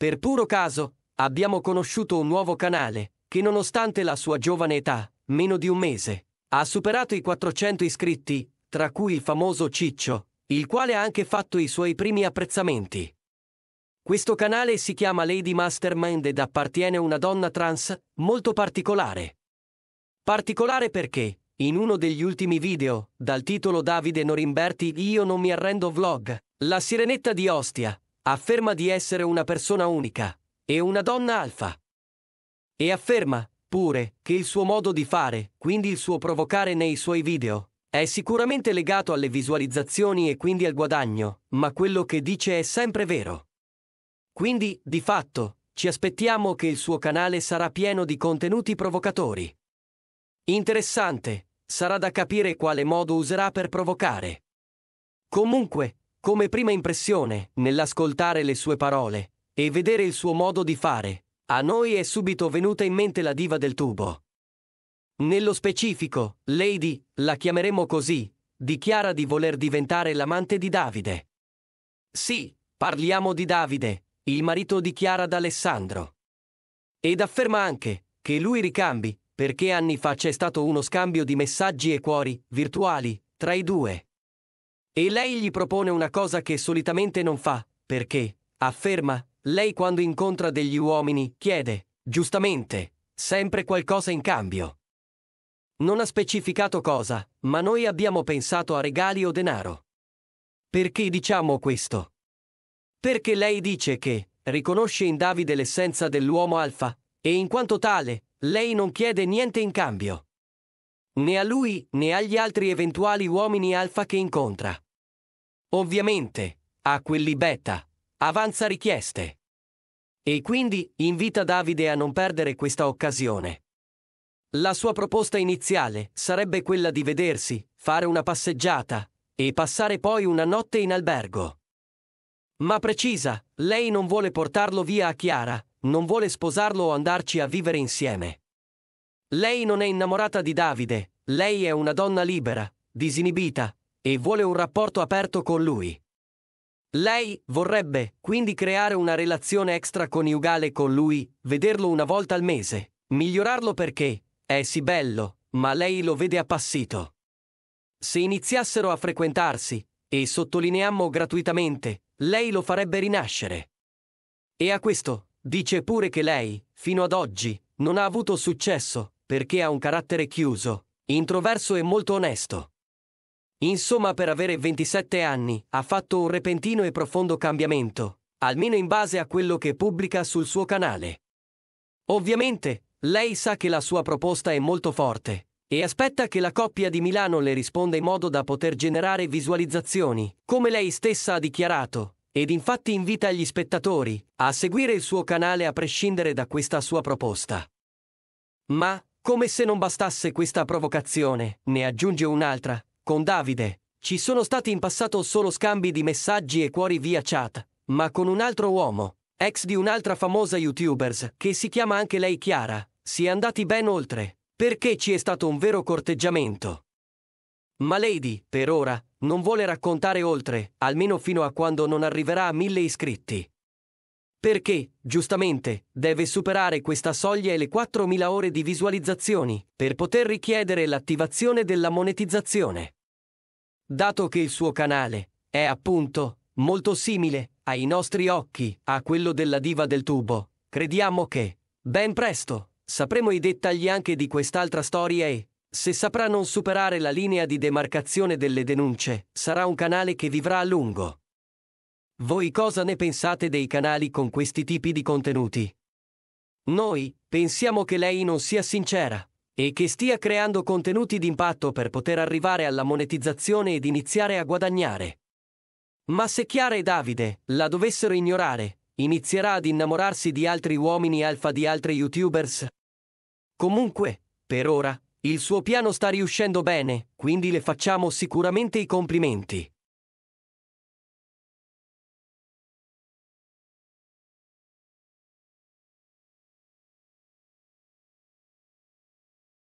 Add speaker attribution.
Speaker 1: Per puro caso, abbiamo conosciuto un nuovo canale, che nonostante la sua giovane età, meno di un mese, ha superato i 400 iscritti, tra cui il famoso Ciccio, il quale ha anche fatto i suoi primi apprezzamenti. Questo canale si chiama Lady Mastermind ed appartiene a una donna trans molto particolare. Particolare perché, in uno degli ultimi video, dal titolo Davide Norimberti Io non mi arrendo vlog, la sirenetta di Ostia afferma di essere una persona unica e una donna alfa. E afferma, pure, che il suo modo di fare, quindi il suo provocare nei suoi video, è sicuramente legato alle visualizzazioni e quindi al guadagno, ma quello che dice è sempre vero. Quindi, di fatto, ci aspettiamo che il suo canale sarà pieno di contenuti provocatori. Interessante, sarà da capire quale modo userà per provocare. Comunque, come prima impressione, nell'ascoltare le sue parole e vedere il suo modo di fare, a noi è subito venuta in mente la diva del tubo. Nello specifico, Lady, la chiameremo così, dichiara di voler diventare l'amante di Davide. Sì, parliamo di Davide, il marito di Chiara d'Alessandro. Ed afferma anche che lui ricambi, perché anni fa c'è stato uno scambio di messaggi e cuori, virtuali, tra i due. E lei gli propone una cosa che solitamente non fa, perché, afferma, lei quando incontra degli uomini chiede, giustamente, sempre qualcosa in cambio. Non ha specificato cosa, ma noi abbiamo pensato a regali o denaro. Perché diciamo questo? Perché lei dice che riconosce in Davide l'essenza dell'uomo alfa, e in quanto tale, lei non chiede niente in cambio. Né a lui né agli altri eventuali uomini alfa che incontra. Ovviamente, a quelli beta, avanza richieste. E quindi invita Davide a non perdere questa occasione. La sua proposta iniziale sarebbe quella di vedersi, fare una passeggiata e passare poi una notte in albergo. Ma precisa, lei non vuole portarlo via a Chiara, non vuole sposarlo o andarci a vivere insieme. Lei non è innamorata di Davide, lei è una donna libera, disinibita, e vuole un rapporto aperto con lui. Lei vorrebbe quindi creare una relazione extraconiugale con lui, vederlo una volta al mese, migliorarlo perché è sì bello, ma lei lo vede appassito. Se iniziassero a frequentarsi, e sottolineammo gratuitamente, lei lo farebbe rinascere. E a questo, dice pure che lei, fino ad oggi, non ha avuto successo, perché ha un carattere chiuso, introverso e molto onesto. Insomma, per avere 27 anni, ha fatto un repentino e profondo cambiamento, almeno in base a quello che pubblica sul suo canale. Ovviamente, lei sa che la sua proposta è molto forte, e aspetta che la coppia di Milano le risponda in modo da poter generare visualizzazioni, come lei stessa ha dichiarato, ed infatti invita gli spettatori a seguire il suo canale a prescindere da questa sua proposta. Ma, come se non bastasse questa provocazione, ne aggiunge un'altra, con Davide. Ci sono stati in passato solo scambi di messaggi e cuori via chat, ma con un altro uomo, ex di un'altra famosa YouTubers, che si chiama anche lei Chiara, si è andati ben oltre perché ci è stato un vero corteggiamento. Ma Lady, per ora, non vuole raccontare oltre, almeno fino a quando non arriverà a mille iscritti. Perché, giustamente, deve superare questa soglia e le 4.000 ore di visualizzazioni per poter richiedere l'attivazione della monetizzazione. Dato che il suo canale è, appunto, molto simile, ai nostri occhi, a quello della diva del tubo, crediamo che, ben presto, Sapremo i dettagli anche di quest'altra storia e, se saprà non superare la linea di demarcazione delle denunce, sarà un canale che vivrà a lungo. Voi cosa ne pensate dei canali con questi tipi di contenuti? Noi pensiamo che lei non sia sincera e che stia creando contenuti d'impatto per poter arrivare alla monetizzazione ed iniziare a guadagnare. Ma se Chiara e Davide la dovessero ignorare, inizierà ad innamorarsi di altri uomini alfa di altri youtubers Comunque, per ora, il suo piano sta riuscendo bene, quindi le facciamo sicuramente i complimenti.